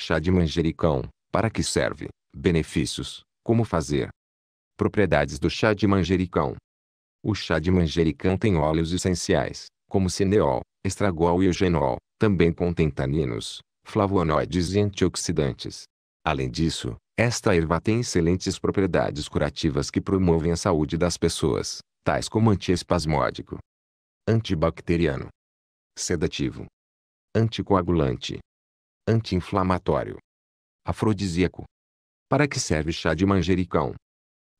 Chá de manjericão. Para que serve? Benefícios. Como fazer? Propriedades do chá de manjericão. O chá de manjericão tem óleos essenciais, como cineol, estragol e eugenol. Também contém taninos, flavonoides e antioxidantes. Além disso, esta erva tem excelentes propriedades curativas que promovem a saúde das pessoas, tais como antiespasmódico, antibacteriano, sedativo, anticoagulante, anti-inflamatório, afrodisíaco. Para que serve chá de manjericão?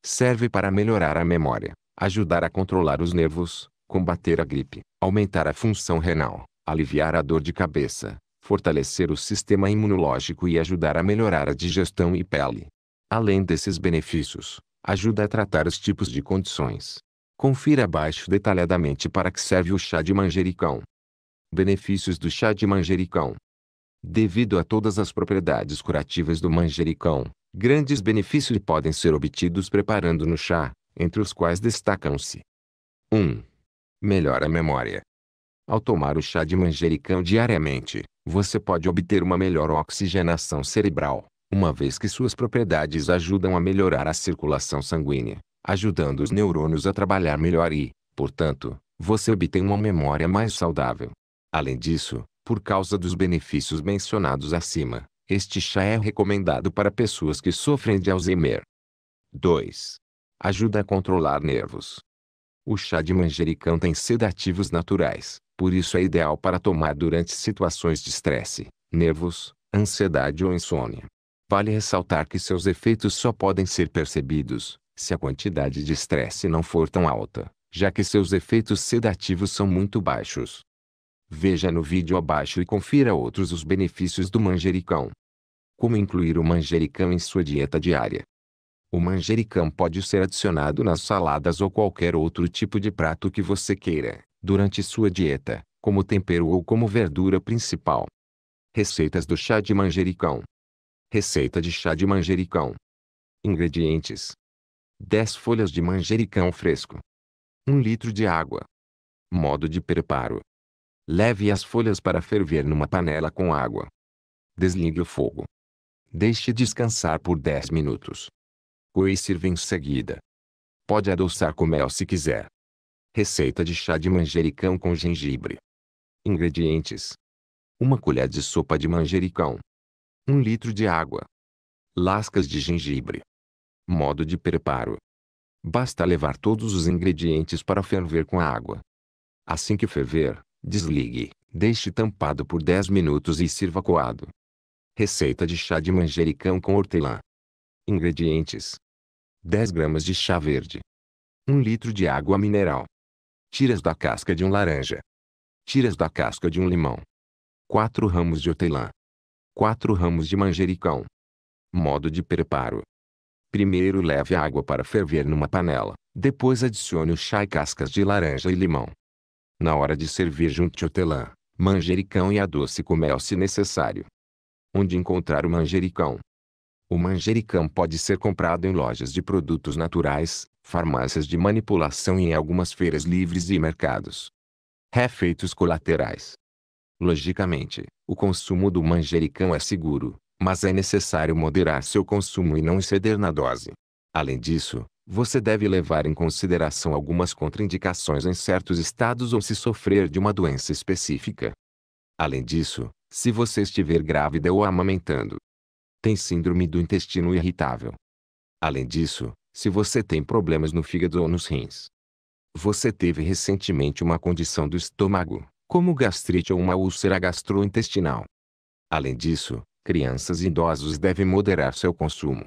Serve para melhorar a memória, ajudar a controlar os nervos, combater a gripe, aumentar a função renal, aliviar a dor de cabeça, fortalecer o sistema imunológico e ajudar a melhorar a digestão e pele. Além desses benefícios, ajuda a tratar os tipos de condições. Confira abaixo detalhadamente para que serve o chá de manjericão. Benefícios do chá de manjericão. Devido a todas as propriedades curativas do manjericão, grandes benefícios podem ser obtidos preparando no chá, entre os quais destacam-se 1. Melhora a memória. Ao tomar o chá de manjericão diariamente, você pode obter uma melhor oxigenação cerebral, uma vez que suas propriedades ajudam a melhorar a circulação sanguínea, ajudando os neurônios a trabalhar melhor e, portanto, você obtém uma memória mais saudável. Além disso, por causa dos benefícios mencionados acima, este chá é recomendado para pessoas que sofrem de Alzheimer. 2. Ajuda a controlar nervos. O chá de manjericão tem sedativos naturais, por isso é ideal para tomar durante situações de estresse, nervos, ansiedade ou insônia. Vale ressaltar que seus efeitos só podem ser percebidos se a quantidade de estresse não for tão alta, já que seus efeitos sedativos são muito baixos. Veja no vídeo abaixo e confira outros os benefícios do manjericão. Como incluir o manjericão em sua dieta diária? O manjericão pode ser adicionado nas saladas ou qualquer outro tipo de prato que você queira, durante sua dieta, como tempero ou como verdura principal. Receitas do chá de manjericão. Receita de chá de manjericão. Ingredientes: 10 folhas de manjericão fresco, 1 litro de água. Modo de preparo: Leve as folhas para ferver numa panela com água. Desligue o fogo. Deixe descansar por 10 minutos. Coe e sirva em seguida. Pode adoçar com mel se quiser. Receita de chá de manjericão com gengibre. Ingredientes: Uma colher de sopa de manjericão. um litro de água. Lascas de gengibre. Modo de preparo: Basta levar todos os ingredientes para ferver com a água. Assim que ferver, Desligue, deixe tampado por 10 minutos e sirva coado. Receita de chá de manjericão com hortelã. Ingredientes: 10 gramas de chá verde. 1 litro de água mineral. Tiras da casca de um laranja. Tiras da casca de um limão. 4 ramos de hortelã. 4 ramos de manjericão. Modo de preparo. Primeiro leve a água para ferver numa panela, depois adicione o chá e cascas de laranja e limão na hora de servir junto o manjericão e doce com mel se necessário. Onde encontrar o manjericão? O manjericão pode ser comprado em lojas de produtos naturais, farmácias de manipulação e em algumas feiras livres e mercados. Refeitos colaterais. Logicamente, o consumo do manjericão é seguro, mas é necessário moderar seu consumo e não exceder na dose. Além disso, você deve levar em consideração algumas contraindicações em certos estados ou se sofrer de uma doença específica. Além disso, se você estiver grávida ou amamentando, tem síndrome do intestino irritável. Além disso, se você tem problemas no fígado ou nos rins, você teve recentemente uma condição do estômago, como gastrite ou uma úlcera gastrointestinal. Além disso, crianças e idosos devem moderar seu consumo.